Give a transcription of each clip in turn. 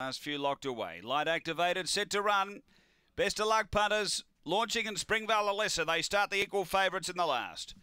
Last few locked away. Light activated, set to run. Best of luck, punters. Launching in Springvale Alyssa. they start the equal favourites in the last.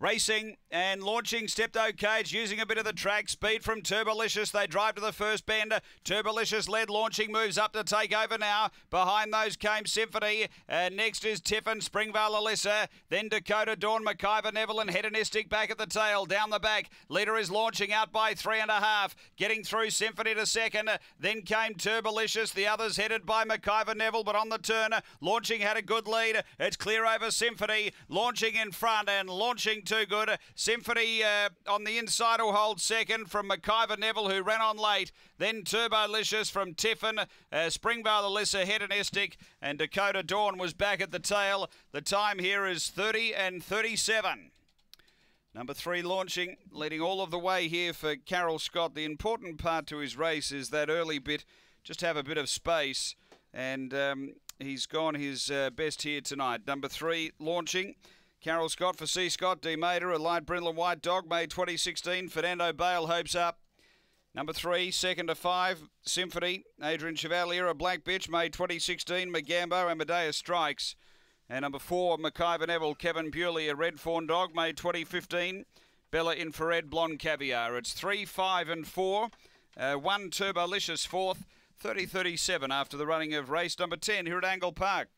Racing and launching stepped okay. It's using a bit of the track speed from Turbolicious. They drive to the first bend. Turbolicious led launching moves up to take over now. Behind those came Symphony. Uh, next is Tiffin, Springvale Alyssa. Then Dakota, Dawn, McIver, Neville, and Hedonistic back at the tail. Down the back. Leader is launching out by three and a half. Getting through Symphony to second. Then came Turbolicious. The others headed by McIver, Neville, but on the turn. Launching had a good lead. It's clear over Symphony. Launching in front and launching too good. Symphony uh, on the inside will hold second from McIver Neville, who ran on late. Then Turbo Licious from Tiffin. Uh, Springvale Alyssa Hedonistic. And Dakota Dawn was back at the tail. The time here is 30 and 37. Number three launching, leading all of the way here for Carol Scott. The important part to his race is that early bit, just have a bit of space. And um, he's gone his uh, best here tonight. Number three launching. Carol Scott for C. Scott, D. Mater, Light Brindle White Dog, May 2016. Fernando Bale hopes up. Number three, second to five, Symphony, Adrian Chevalier, a Black Bitch, May 2016, Magambo, Amadeus Strikes. And number four, McIver Neville, Kevin Bewley, a Red Fawn Dog, May 2015, Bella Infrared, Blonde Caviar. It's three, five, and four. Uh, one Turbolicious fourth, 30 37 after the running of race number 10 here at Angle Park.